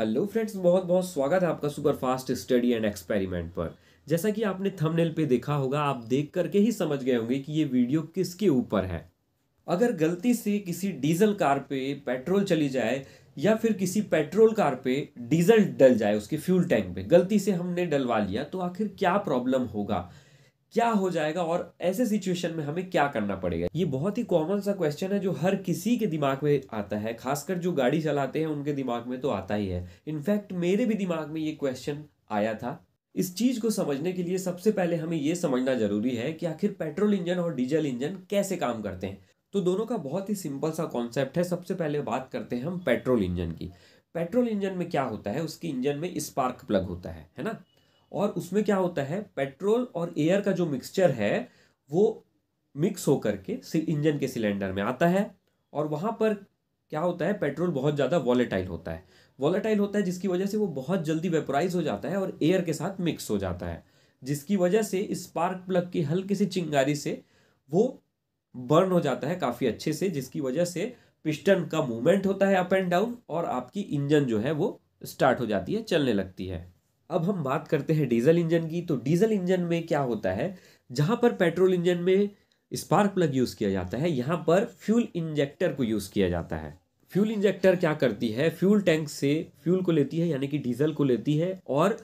hello friends बहुत बहुत स्वागत है आपका super fast study and experiment पर जैसा कि आपने थंबनेल पे देखा होगा आप देख करके ही समझ गए होंगे कि ये वीडियो किसके ऊपर है अगर गलती से किसी डीजल कार पे पेट्रोल चली जाए या फिर किसी पेट्रोल कार पे डीजल डल जाए उसके फ्यूल टैंक पे गलती से हमने डलवा लिया तो आखिर क्या प्रॉब्लम होगा क्या हो जाएगा और ऐसे सिचुएशन में हमें क्या करना पड़ेगा ये बहुत ही कॉमन सा क्वेश्चन है जो हर किसी के दिमाग में आता है खासकर जो गाड़ी चलाते हैं उनके दिमाग में तो आता ही है इनफैक्ट मेरे भी दिमाग में ये क्वेश्चन आया था इस चीज़ को समझने के लिए सबसे पहले हमें ये समझना ज़रूरी है कि आखिर पेट्रोल इंजन और डीजल इंजन कैसे काम करते हैं तो दोनों का बहुत ही सिंपल सा कॉन्सेप्ट है सबसे पहले बात करते हैं हम पेट्रोल इंजन की पेट्रोल इंजन में क्या होता है उसके इंजन में स्पार्क प्लग होता है है ना और उसमें क्या होता है पेट्रोल और एयर का जो मिक्सचर है वो मिक्स होकर के इंजन के सिलेंडर में आता है और वहाँ पर क्या होता है पेट्रोल बहुत ज़्यादा वॉलेटाइल होता है वॉलेटाइल होता है जिसकी वजह से वो बहुत जल्दी वेपराइज हो जाता है और एयर के साथ मिक्स हो जाता है जिसकी वजह से स्पार्क प्लग की हल्की सी चिंगारी से वो बर्न हो जाता है काफ़ी अच्छे से जिसकी वजह से पिस्टन का मूवमेंट होता है अप एंड डाउन और आपकी इंजन जो है वो स्टार्ट हो जाती है चलने लगती है अब हम बात करते हैं डीजल इंजन की तो डीजल इंजन में क्या होता है जहाँ पर पेट्रोल इंजन में स्पार्क प्लग यूज़ किया जाता है यहाँ पर फ्यूल इंजेक्टर को यूज़ किया जाता है फ्यूल इंजेक्टर क्या करती है फ्यूल टैंक से फ्यूल को लेती है यानी कि डीजल को लेती है और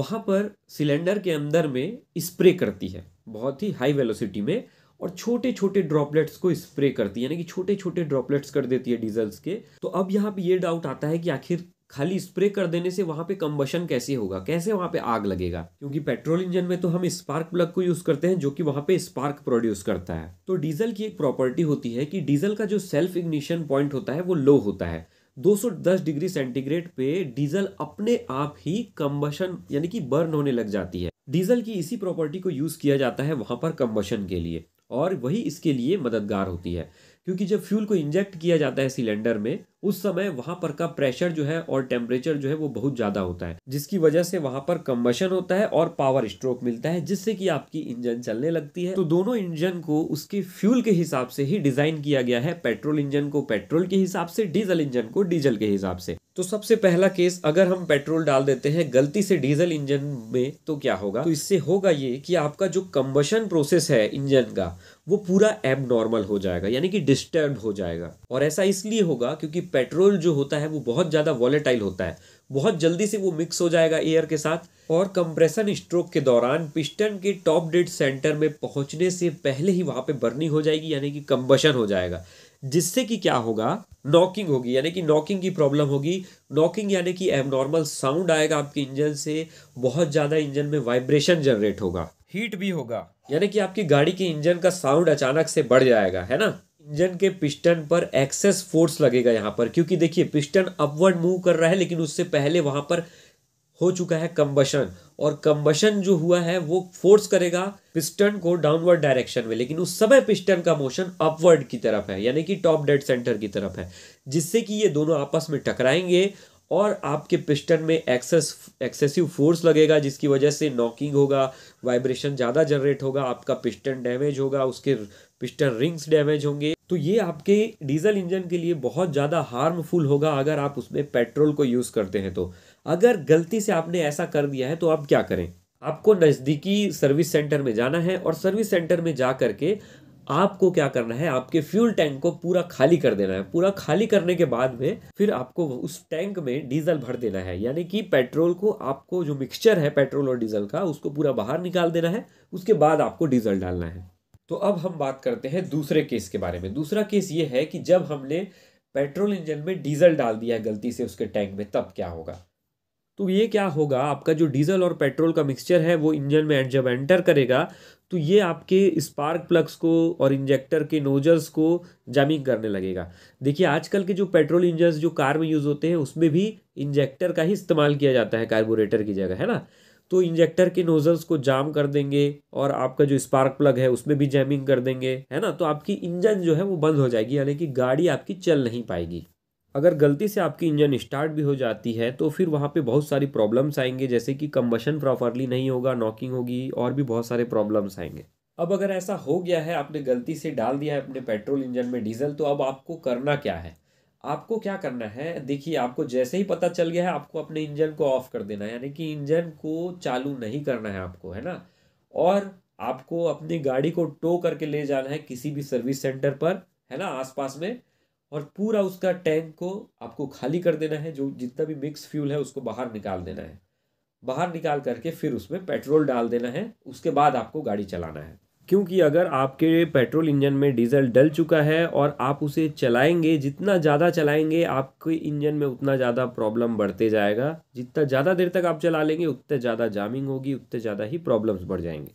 वहाँ पर सिलेंडर के अंदर में स्प्रे करती है बहुत ही हाई वेलोसिटी में और छोटे छोटे ड्रॉपलेट्स को स्प्रे करती है यानी कि छोटे छोटे ड्रॉपलेट्स कर देती है डीजल्स के तो अब यहाँ पे ये डाउट आता है कि आखिर खाली स्प्रे कर देने से वहां पे कम्बशन कैसे होगा कैसे वहां पे आग लगेगा क्योंकि पेट्रोल इंजन में तो हम स्पार्क प्लग को यूज़ करते हैं जो कि वहां पे स्पार्क प्रोड्यूस करता है तो डीजल की एक प्रॉपर्टी होती है कि डीजल का जो सेल्फ इग्निशन पॉइंट होता है वो लो होता है 210 डिग्री सेंटीग्रेड पे डीजल अपने आप ही कम्बशन यानी कि बर्न होने लग जाती है डीजल की इसी प्रॉपर्टी को यूज़ किया जाता है वहां पर कम्बशन के लिए और वही इसके लिए मददगार होती है क्योंकि जब फ्यूल को इंजेक्ट किया जाता है सिलेंडर में उस समय वहां पर का प्रेशर जो है और टेम्परेचर जो है वो बहुत ज्यादा होता है जिसकी वजह से वहां पर कम्बशन होता है और पावर स्ट्रोक मिलता है जिससे कि आपकी इंजन चलने लगती है तो दोनों इंजन को उसके फ्यूल के हिसाब से ही डिजाइन किया गया है पेट्रोल इंजन को पेट्रोल के हिसाब से डीजल इंजन को डीजल के हिसाब से तो सबसे पहला केस अगर हम पेट्रोल डाल देते हैं गलती से डीजल इंजन में तो क्या होगा तो इससे होगा ये कि आपका जो कम्बशन प्रोसेस है इंजन का वो पूरा एब नॉर्मल हो जाएगा यानी कि डिस्टर्ब हो जाएगा और ऐसा इसलिए होगा क्योंकि पेट्रोल जो होता है वो बहुत ज़्यादा वॉलेटाइल होता है बहुत जल्दी से वो मिक्स हो जाएगा एयर के साथ और कंप्रेशन स्ट्रोक के दौरान पिस्टन के टॉप डेड सेंटर में पहुंचने से पहले ही वहाँ पे बर्निंग हो जाएगी यानी कि कंबशन हो जाएगा जिससे कि क्या होगा नॉकिंग होगी यानी कि नॉकिंग की प्रॉब्लम होगी नॉकिंग यानी कि एबनॉर्मल साउंड आएगा आपके इंजन से बहुत ज़्यादा इंजन में वाइब्रेशन जनरेट होगा हीट भी होगा यानी कि आपकी गाड़ी के इंजन का साउंड अचानक से बढ़ जाएगा है ना इंजन के पिस्टन पर एक्सेस फोर्स लगेगा यहाँ पर क्योंकि देखिए पिस्टन अपवर्ड मूव कर रहा है लेकिन उससे पहले वहाँ पर हो चुका है कम्बशन और कम्बशन जो हुआ है वो फोर्स करेगा पिस्टन को डाउनवर्ड डायरेक्शन में लेकिन उस समय पिस्टन का मोशन अपवर्ड की तरफ है यानी कि टॉप डेड सेंटर की तरफ है जिससे कि ये दोनों आपस में टकराएंगे और आपके पिस्टन में एक्सेस एक्सेसिव फोर्स लगेगा जिसकी वजह से नॉकिंग होगा वाइब्रेशन ज़्यादा जनरेट होगा आपका पिस्टन डैमेज होगा उसके पिस्टन रिंग्स डैमेज होंगे तो ये आपके डीजल इंजन के लिए बहुत ज़्यादा हार्मफुल होगा अगर आप उसमें पेट्रोल को यूज़ करते हैं तो अगर गलती से आपने ऐसा कर दिया है तो आप क्या करें आपको नज़दीकी सर्विस सेंटर में जाना है और सर्विस सेंटर में जा कर के आपको क्या करना है आपके फ्यूल टैंक को पूरा खाली कर देना है पूरा खाली करने के बाद में फिर आपको उस टैंक में डीजल भर देना है यानी कि पेट्रोल को आपको जो मिक्सचर है पेट्रोल और डीजल का उसको पूरा बाहर निकाल देना है उसके बाद आपको डीजल डालना है तो अब हम बात करते हैं दूसरे केस के बारे में दूसरा केस ये है कि जब हमने पेट्रोल इंजन में डीजल डाल दिया गलती से उसके टैंक में तब क्या होगा तो ये क्या होगा आपका जो डीजल और पेट्रोल का मिक्सचर है वो इंजन में जब एंटर करेगा तो ये आपके स्पार्क प्लग्स को और इंजेक्टर के नोजल्स को जमिंग करने लगेगा देखिए आजकल के जो पेट्रोल इंजन जो कार में यूज़ होते हैं उसमें भी इंजेक्टर का ही इस्तेमाल किया जाता है कार्बोरेटर की जगह है ना तो इंजेक्टर के नोजल्स को जाम कर देंगे और आपका जो स्पार्क प्लग है उसमें भी जैमिंग कर देंगे है ना तो आपकी इंजन जो है वो बंद हो जाएगी यानी कि गाड़ी आपकी चल नहीं पाएगी अगर गलती से आपकी इंजन स्टार्ट भी हो जाती है तो फिर वहाँ पे बहुत सारी प्रॉब्लम्स आएंगे जैसे कि कम्बशन प्रॉपरली नहीं होगा नॉकिंग होगी और भी बहुत सारे प्रॉब्लम्स आएंगे अब अगर ऐसा हो गया है आपने गलती से डाल दिया है अपने पेट्रोल इंजन में डीजल तो अब आपको करना क्या है आपको क्या करना है देखिए आपको जैसे ही पता चल गया है आपको अपने इंजन को ऑफ कर देना है यानी कि इंजन को चालू नहीं करना है आपको है ना और आपको अपनी गाड़ी को टो करके ले जाना है किसी भी सर्विस सेंटर पर है ना आसपास में और पूरा उसका टैंक को आपको खाली कर देना है जो जितना भी मिक्स फ्यूल है उसको बाहर निकाल देना है बाहर निकाल करके फिर उसमें पेट्रोल डाल देना है उसके बाद आपको गाड़ी चलाना है क्योंकि अगर आपके पेट्रोल इंजन में डीजल डल चुका है और आप उसे चलाएंगे जितना ज़्यादा चलाएंगे आपके इंजन में उतना ज़्यादा प्रॉब्लम बढ़ते जाएगा जितना ज़्यादा देर तक आप चला लेंगे उतने ज़्यादा जामिंग होगी उतने ज़्यादा ही प्रॉब्लम्स बढ़ जाएंगे